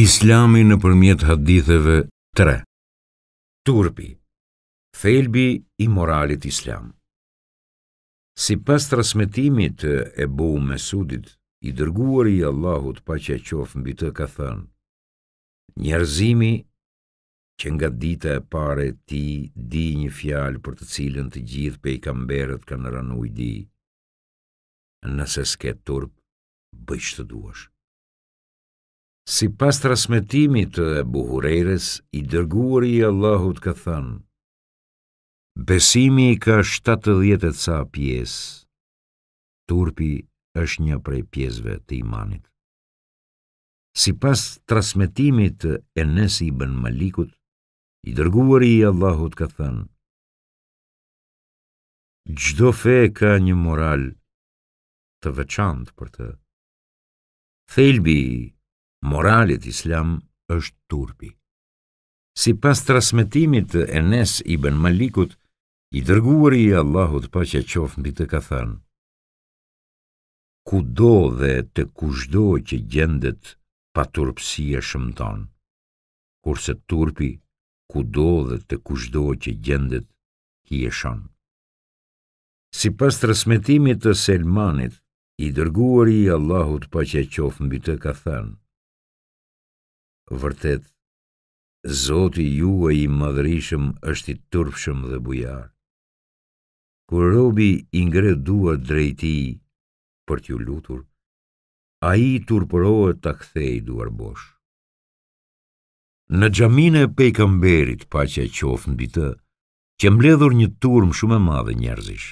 Islami në përmjet haditheve 3 Turpi Thelbi i moralit islam Si pas trasmetimit e Ebu me sudit, i dërguar i Allahut pa që e qofë mbi të ka thënë, njerëzimi që nga dita e pare ti di një fjalë për të cilën të gjithë pe i kamberët ka në ranu i di, nëse s'ke turp, bëjqë të duashë. Si pas trasmetimit e buhurejres, i dërguar i Allahut ka thënë, besimi ka shtatë dhjetët sa pjesë, turpi është një prej pjesëve të imanit. Si pas trasmetimit e nësi i bën malikut, i dërguar i Allahut ka thënë, gjdo fe ka një moral të veçantë për të. Moralit islam është turpi. Si pas trasmetimit të Enes i ben Malikut, i dërguar i Allahut pa që qofë mbi të ka thënë, ku do dhe të kushdo që gjendet pa turpsi e shëmton, kurse turpi ku do dhe të kushdo që gjendet ki e shëmë. Si pas trasmetimit të Selmanit, i dërguar i Allahut pa që qofë mbi të ka thënë, vërtet, Zoti juaj i madhërishëm është i turpshëm dhe bujar. Kur robi i ngre duar drejti për t'ju lutur, a i turpërohet t'a kthej duar bosh. Në gjamin e pejgamberit pa që e të, bitë, që mbledhur një turm shumë e madhe njerëzish.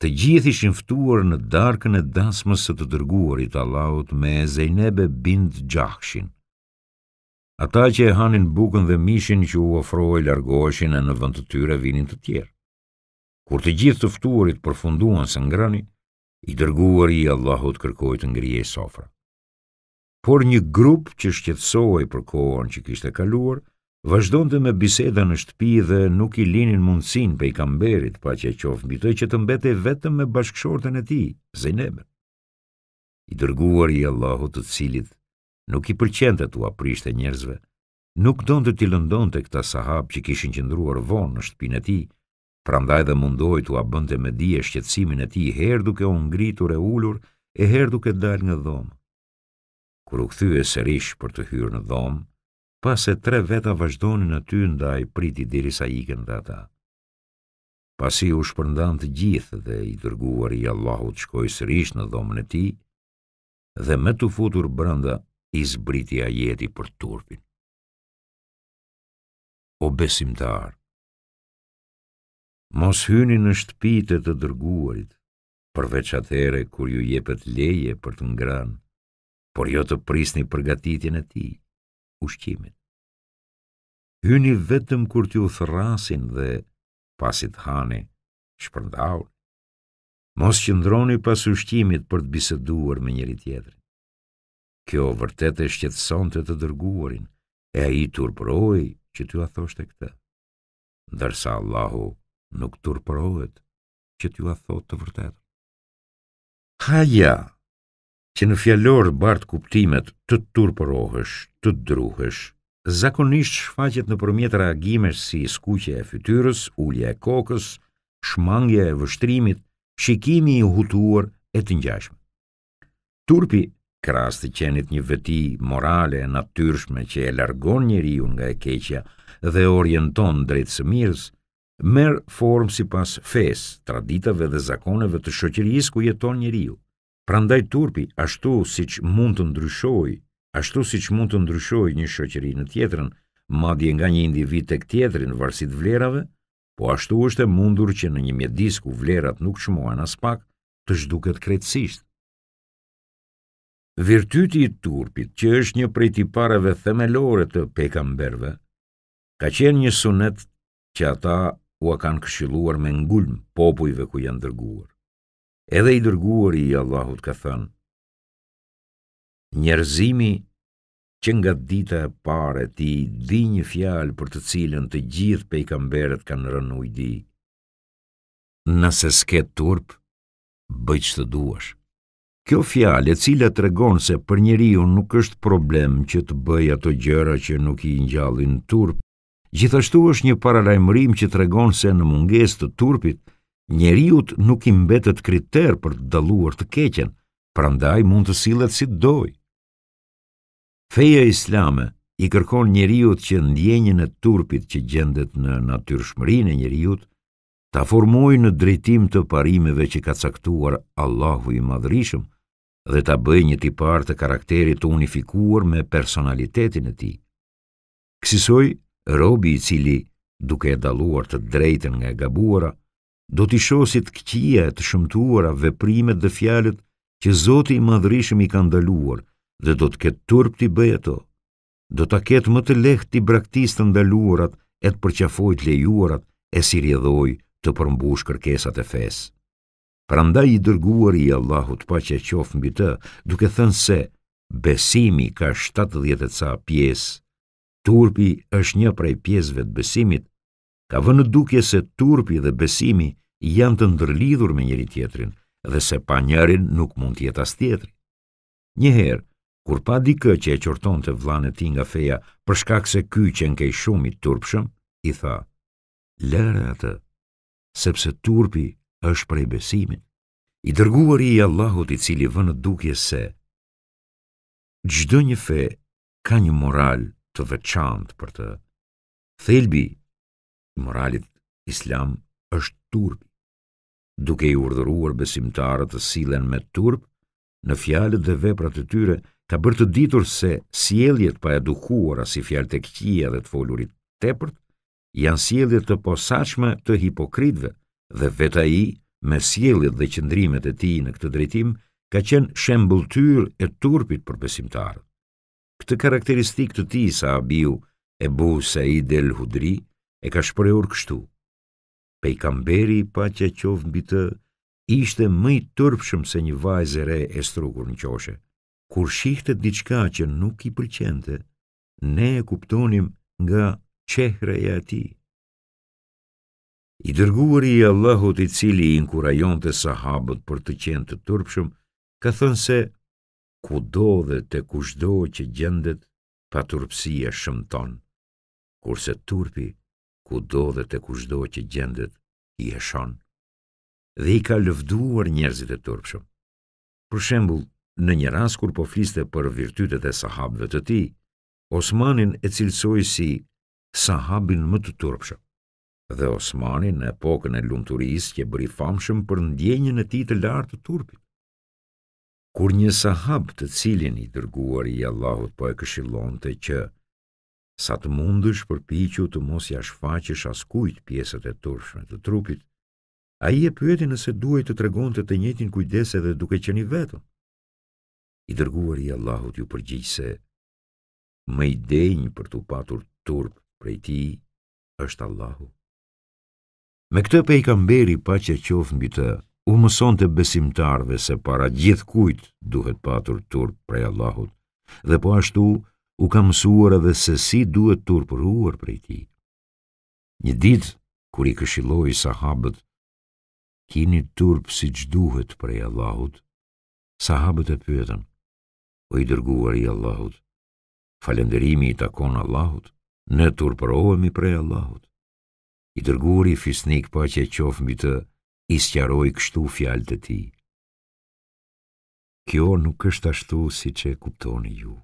Të gjithë ishin ftuar në darkën e dasmës së të dërguarit Allahut me Zejnebe bint Jahshin. Ata që e hanin bukën dhe mishin që u ofroj largoheshin e në vënd të tyre vinin të tjerë. Kur të gjithë tëftuarit përfunduan së ngrani, i dërguar i Allahut kërkoj të ngrije i sofra. Por një grup që shqetsoj për kohën që kishte kaluar, vazhdojnë të me biseda në shtëpi dhe nuk i linin mundësin për i kamberit, pa që e qofë mbitoj që të mbete vetëm me bashkëshorten e ti, zëjnebe. I dërguar i Allahut të cilit nuk i pëlqente të tua njerëzve, nuk donte të t'i lëndonte të këta sahab që kishin qëndruar vonë në shtëpinë e ti, prandaj dhe mundoj t'u abënte me di e shqetsimin e ti her duke u ngritur e ulur e her duke dalë në dhomë. Kër u këthy e sërish për të hyrë në dhomë, pas e tre veta vazhdoni në ty ndaj priti diri sa ikën dhe ata. Pasi u shpërndan të gjithë dhe i dërguar i Allahut shkoj sërish në dhomën e ti, dhe me të futur brënda i zbriti a jeti për turpin. O besimtar, mos hyni në shtpite të dërguarit, përveç atere kur ju jepet leje për të ngranë, por jo të prisni përgatitjen e ti, ushqimit. Hyni vetëm kur t'ju thrasin dhe, pasit hani, shpërndaur, mos qëndroni pas ushqimit për të biseduar me njëri tjetërin kjo vërtet e shqetson të të dërguarin, e a i turpëroj që t'ju a thosht e këtë, dërsa Allahu nuk turpërojt që t'ju a thot të vërtet. Ha që në fjallor bartë kuptimet të turpërohesh, të druhesh, zakonisht shfaqet në përmjet reagimesh si skuqe e fytyrës, ullje e kokës, shmangje e vështrimit, shikimi i hutuar e të njashmë. Turpi krasë të qenit një veti morale e natyrshme që e largon një riu nga e keqja dhe orienton drejtë së mirës, merë formë si pas fes, traditave dhe zakoneve të shoqëris ku jeton një riu. Prandaj turpi, ashtu si që mund të ndryshoj, ashtu si që mund të ndryshoj një shoqëri në tjetërën, madje nga një individ të këtjetërin varsit vlerave, po ashtu është e mundur që në një mjedis ku vlerat nuk shmojnë as pak, të zhduket krejtësisht. Virtyti i turpit, që është një prej tipareve themelore të pejgamberëve, ka qenë një sunet që ata u kanë këshilluar me ngulm popujve ku janë dërguar. Edhe i dërguari i Allahut ka thënë: Njerëzimi që nga dita e parë ti di një fjalë për të cilën të gjithë pejgamberët kanë rënë ujdi. Nëse s'ke turp, bëj ç'të duash fjalë e cila tregon se për njeriu nuk është problem që të bëj ato gjëra që nuk i ngjallin turp. Gjithashtu është një paralajmërim që tregon se në mungesë të turpit, njeriu nuk i mbetet kriter për të dalluar të keqen, prandaj mund të sillet si doj. Feja Islame i kërkon njeriut që ndjenjën e turpit që gjendet në natyrshmërinë e njeriu të formoj në drejtim të parimeve që ka caktuar Allahu i Madhritshmi dhe ta bëj një tipar të karakterit të unifikuar me personalitetin e ti. Kësisoj, robi i cili, duke e daluar të drejten nga gabuara, do t'i shosit këqia e të shëmtuara veprimet dhe fjalet që Zoti i madhrishëm i ka ndaluar dhe do të ketë turp t'i bëj ato. Do t'a ketë më të leht t'i braktis të ndaluarat e të përqafoj të lejuarat e si rjedhoj të përmbush kërkesat e fesë pra nda i dërguar i Allahut pa që qofë mbi të, duke thënë se besimi ka 70 ca pjesë, turpi është një prej pjesëve të besimit, ka vënë duke se turpi dhe besimi janë të ndërlidhur me njëri tjetrin, dhe se pa njërin nuk mund tjetë as tjetri. Njëherë, kur pa kë që e qorton të vlanë ti nga feja për shkak se ky që nke i shumit turpshëm, i tha, lërë atë, sepse turpi është prej besimit. I dërguar i Allahut i cili vënë në dukje se çdo një fe ka një moral të veçantë për të. Thelbi i moralit islam është turp. Duke i urdhëruar besimtarët të sillen me turp në fjalët dhe veprat e tyre, ta bërë të ditur se sjelljet pa edukuar as i fjalë tek qija dhe të folurit tepërt janë sjellje të posaçme të hipokritëve dhe veta i, me sjelit dhe qëndrimet e ti në këtë drejtim, ka qenë shembulltyr e turpit për besimtarët. Këtë karakteristik të ti, sa abiu, e bu sa i del hudri, e ka shpërëur kështu. Pejkamberi i pa që qovë mbi të, ishte mëj tërpshëm se një vajzere e strukur në qoshe. Kur shihte diçka që nuk i përqente, ne e kuptonim nga qehreja e ati, I dërguar i Allahut i cili i inkurajon të sahabët për të qenë të tërpshëm, ka thënë se ku do dhe të kushdo që gjendet, pa e shëmton, kurse tërpi ku do dhe të kushdo që gjendet, i eshon, dhe i ka lëvduar njerëzit e tërpshëm. Për shembul, në një ras kur po fliste për virtytet e sahabëve të ti, Osmanin e cilësoj si sahabin më të tërpshëm dhe Osmani në epokën e lumëturis që bëri famshëm për ndjenjën e ti të lartë të turpit. Kur një sahab të cilin i dërguar i Allahut po e këshilon të që, sa të mundësh për piqu të mos jashfaqish askujt pjesët e turshme të trupit, a i e pyeti nëse duaj të tregon të të njëtin kujdese dhe duke që një vetëm. I dërguar i Allahut ju përgjith se, me i denjë për të patur turp prej ti, është Allahut. Me këtë pe i kamberi pa që qofë qofën bitë, u mëson të besimtarve se para gjithë kujtë duhet patur turp prej Allahut, dhe po ashtu u ka mësuar edhe se si duhet turp prej ti. Një ditë, kër i këshilohi sahabët, kini turp si që duhet prej Allahut, sahabët e pyetën, o i dërguar i Allahut, falenderimi i takon Allahut, ne turpërohemi prej Allahut i dërguri fisnik pa që e qof mbi të i kështu fjallë të ti. Kjo nuk është ashtu si që e kuptoni ju.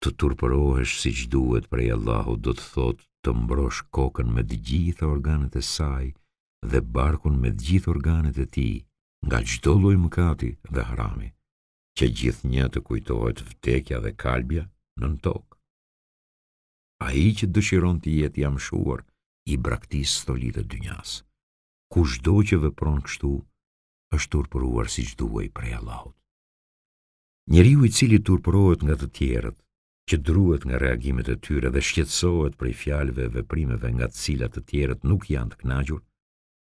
Të turpërohesh si që duhet prej Allahu do të thotë të mbrosh kokën me dë gjitha organet e saj dhe barkun me dë gjitha organet e ti nga gjdo loj mëkati dhe harami, që gjithë një të kujtohet vtekja dhe kalbja në në tokë. A i që dëshiron të jetë jam shuar, i braktis stolit e dynjas. ku shdo që vëpron kështu, është turpëruar si që duaj prej Allahut. Njeri u i cili turpërohet nga të tjerët, që druhet nga reagimet e tyre dhe shqetsohet prej fjalve dhe primeve nga të cilat të tjerët nuk janë të knagjur,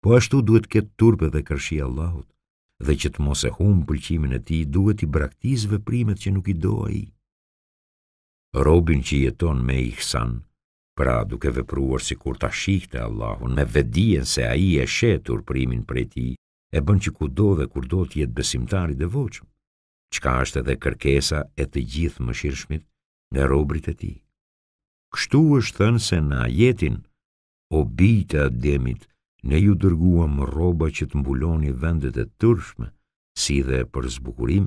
po ashtu duhet ketë turpe dhe kërshi Allahut, dhe që të mos e humë pëlqimin e ti, duhet i braktisë vëprimet që nuk i doa i. Robin që jeton me i hësanë, pra duke vepruar si kur ta shihte Allahun, me vedien se a i e shetur primin për ti, e bën që ku do dhe kur do t'jetë besimtari dhe voqëm, qka është edhe kërkesa e të gjithë më shirëshmit në robrit e ti. Kështu është thënë se në ajetin, o bita demit, ne ju dërguam roba që të mbuloni vendet e tërshme, si dhe për zbukurim,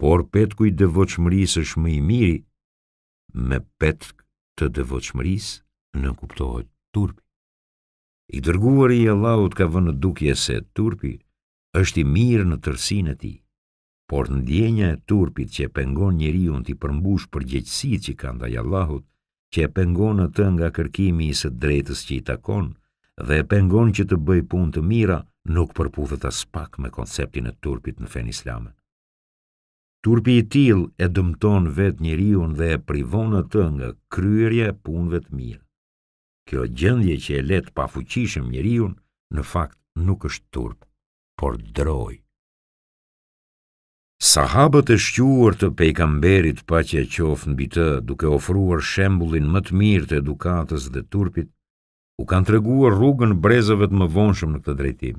por petkuj dhe voqëmrisë më i miri, me petk të devotshmërisë në kuptohet turpi. I dërguari i Allahut ka vënë dukje se turpi është i mirë në tërsinë e tij. Por ndjenja e turpit që pengon njeriu të përmbush përgjegjësitë që ka ndaj Allahut, që e pengon atë nga kërkimi i së drejtës që i takon dhe e pengon që të bëjë punë të mira, nuk përputhet as pak me konceptin e turpit në fen islamë. Turpi i tillë e dëmton vet njeriu dhe e privon atë nga kryerja e punëve të mira. Kjo gjendje që e let pa fuqishëm njeriu në fakt nuk është turp, por droj. Sahabët e shquar të pejgamberit paqja e qofë mbi të, duke ofruar shembullin më të mirë të edukatës dhe turpit, u kanë treguar rrugën brezave të vonshëm në këtë drejtim.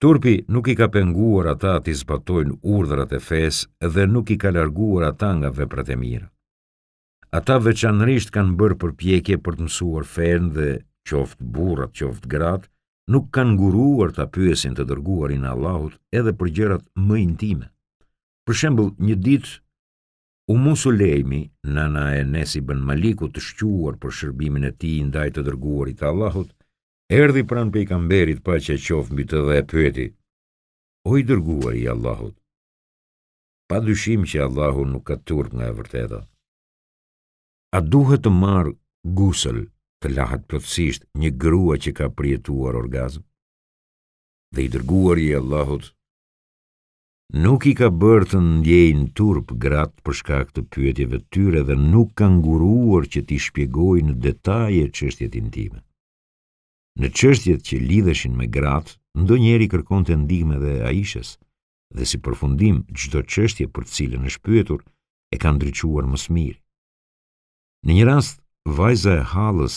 Turpi nuk i ka penguar ata të izbatojnë urdrat e fes dhe nuk i ka larguar ata nga veprat e mirë. Ata veçanërisht kanë bërë përpjekje për të mësuar fen dhe qoftë burat, qoftë gratë, nuk kanë nguruar ta pyesin të dërguarin e Allahut edhe për gjërat më intime. Për shembull, një ditë U Musu Lejmi, nana e Nesi bën Maliku të shquar për shërbimin e ti ndaj të dërguarit Allahut, Erdi pran pe i kamberit pa që e qof mbi të dhe e pëti. O i dërguar i Allahut. Pa dyshim që Allahut nuk ka turp nga e vërteta. A duhet të marë gusël të lahat plotësisht një grua që ka prietuar orgazm? Dhe i dërguar i Allahut. Nuk i ka bërë të ndjejnë turp gratë përshka këtë pëtjeve tyre dhe nuk ka nguruar që ti shpjegoj në detaje qështjet intimet. Në qështjet që lidheshin me gratë, ndo njeri kërkon të ndihme dhe aishës, dhe si përfundim, gjdo qështje për cilën e shpyetur e kanë dryquar më miri. Në një rast, vajza e halës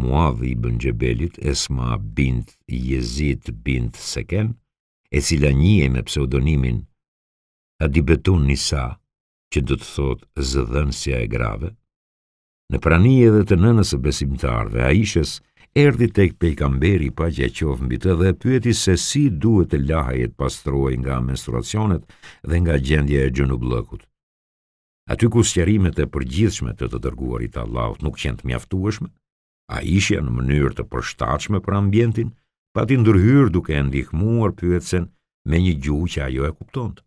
muadhi i bëngjebelit, esma bint jezit bint seken, e cila njihej me pseudonimin Adibetun Nisa, që do të thotë zëdhënësja e grave, në pranije edhe të nënës e besimtarve, Aishës, erdi tek pejgamberi pa gjë qof mbi të dhe pyeti se si duhet të lahajet pastrohej nga menstruacionet dhe nga gjendja e gjunublëkut. Aty ku sqerimet e përgjithshme të të dërguarit të Allahut nuk qenë të mjaftueshme, a ishja në mënyrë të përshtatshme për ambientin, pati ndërhyr duke e ndihmuar pyetsen me një gjuhë që ajo e kuptonte.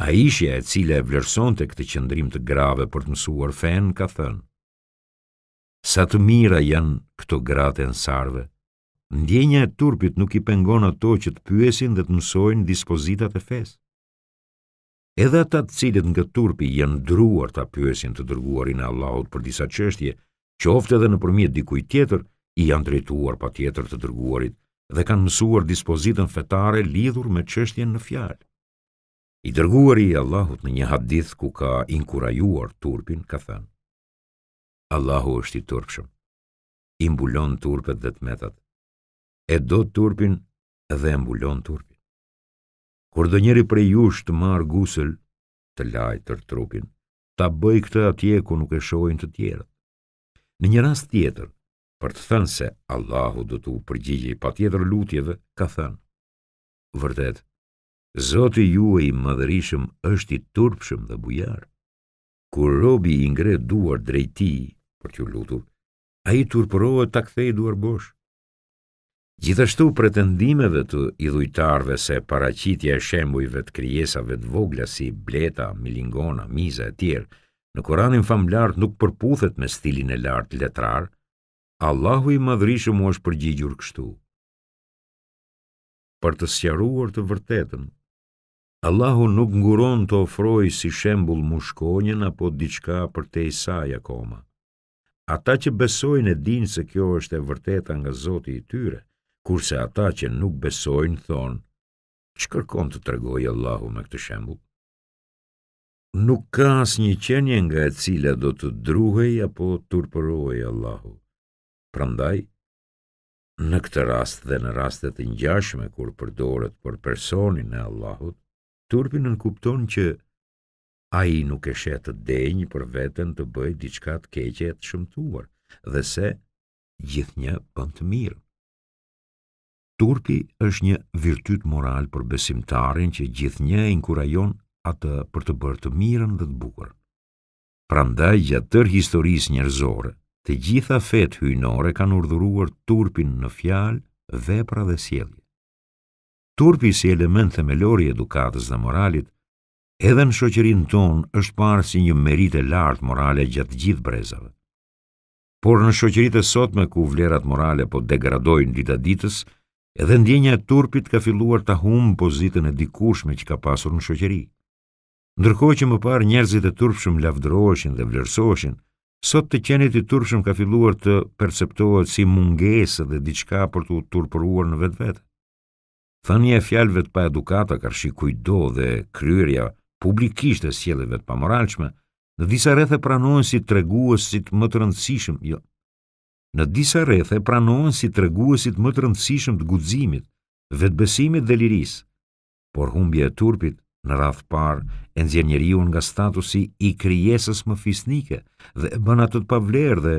A ishja e cila e vlerësonte këtë qëndrim të grave për të mësuar fen, ka thënë, sa të mira janë këto gratë e nësarve. Ndjenja e turpit nuk i pengon ato që të pyesin dhe të mësojnë dispozitat e fes. Edhe ata të cilët nga turpi janë druar të apyesin të dërguarin e Allahut për disa qështje, ofte edhe në përmjet dikuj tjetër, i janë drejtuar pa tjetër të dërguarit dhe kanë mësuar dispozitën fetare lidhur me qështjen në fjalë. I dërguari i Allahut në një hadith ku ka inkurajuar turpin, ka thënë, Allahu është i turpshëm. I mbulon turpet dhe të metat. E do turpin dhe mbulon turpin. Kur do njëri prej jush të marr gusël të lajë tër trupin, ta bëj këtë atje ku nuk e shohin të tjerët. Në një rast tjetër, për të thënë se Allahu do t'u pa patjetër lutjeve, ka thënë: Vërtet, Zoti juaj i madhërisëm është i turpshëm dhe bujar. Kur robi i ngre duar drejt tij, për t'ju lutur. A i turpërohet t'a kthej duar bosh. Gjithashtu pretendimeve të idhujtarve se paracitja e shembujve të kryesave të vogla si bleta, milingona, miza e tjerë, në kuranin famlart nuk përputhet me stilin e lartë letrar, Allahu i madhrishë mu është përgjigjur kështu. Për të sjaruar të vërtetën, Allahu nuk nguron të ofroj si shembul mushkonjen apo diçka për te i saja akoma ata që besojnë e dinë se kjo është e vërteta nga Zoti i tyre, kurse ata që nuk besojnë thonë, që kërkon të tërgojë Allahu me këtë shembu? Nuk ka asë një qenje nga e cila do të druhej apo të turpërojë Allahu. Prandaj, në këtë rast dhe në rastet njashme kur përdoret për personin e Allahut, turpin nënkupton kupton që A i nuk e shetë denjë për vetën të bëjt diçka të keqe e të shëmtuar, dhe se gjithë një bënd të mirë. Turpi është një virtyt moral për besimtarin që gjithë një e inkurajon atë për të bërë të mirën dhe të bukur. Pra ndaj gjatë tër historis njërzore, të gjitha fetë hynore kanë urdhuruar turpin në fjalë, vepra dhe sjelje. Turpi si element themelori edukatës dhe moralit edhe në shoqërinë tonë është parë si një merit e lartë morale gjatë gjithë brezave. Por në shoqëritë e me ku vlerat morale po degradojnë dita ditës, edhe ndjenja e turpit ka filluar të humë pozitën e dikushme që ka pasur në shoqëri. Ndërkohë që më parë njerëzit e turpshëm lavdroshin dhe vlerësoshin, sot të qenit i turpshëm ka filluar të perceptohet si mungesë dhe diçka për të turpëruar në vetë vetë. Thënje e fjalëve të pa edukata ka shi dhe kryrja publikisht e sjelljeve të pamoralshme, në disa rrethe pranohen si treguesit më të rëndësishëm, jo. Në disa rrethe pranohen si treguesit më të rëndësishëm të guximit, vetbesimit dhe lirisë. Por humbja e turpit në radh parë e nxjerr njeriu nga statusi i krijesës më fisnike dhe e bën atë të pavlerë dhe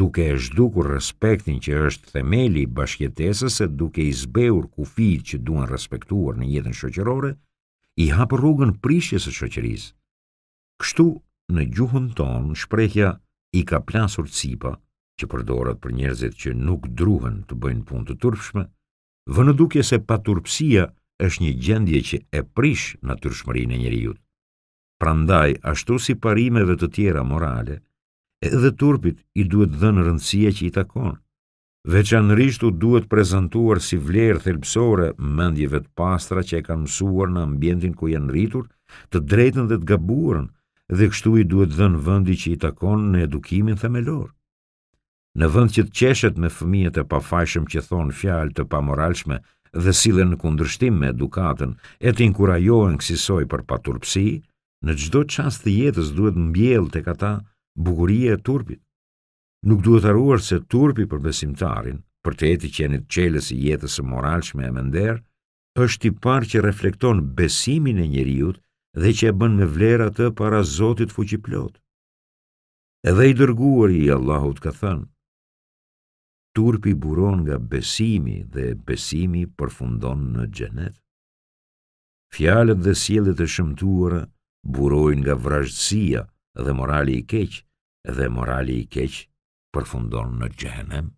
duke e zhdukur respektin që është themeli i bashkëtesës, duke i zbehur kufijtë që duan respektuar në jetën shoqërore, i hapë rrugën prishjes e shoqërisë. Kështu në gjuhën tonë shprejhja i ka plasur cipa, që përdorat për njerëzit që nuk druhen të bëjnë pun të turpshme, vë në duke se pa është një gjendje që e prish në turpshmëri e njeri jutë. Pra ndaj, ashtu si parimeve të tjera morale, edhe turpit i duhet dhe në rëndësia që i takonë veçanërisht u duhet prezentuar si vlerë thelpsore mendjeve të pastra që e kanë mësuar në ambientin ku janë rritur, të drejtën dhe të gabuarën, dhe kështu i duhet dhënë vëndi që i takon në edukimin themelor. Në vënd që të qeshet me fëmijët e pafajshëm që thonë fjalë të pamoralshme dhe sillen në kundrështim me edukatën e të inkurajohen kësaj për paturpsi, në gjdo çast të jetës duhet mbjell të kata bukurie e turpit. Nuk duhet arruar se turpi për besimtarin, për të eti qenit qeles i jetës e moralshme e mender, është i par që reflekton besimin e njëriut dhe që e bën me vlerë atë para Zotit fuqiplot. Edhe i dërguar i Allahut ka thënë, turpi buron nga besimi dhe besimi përfundon në gjenet. Fjalet dhe sielet e shëmtuara burojnë nga vrajtsia dhe morali i keqë, dhe morali i keqë përfundon në xhenem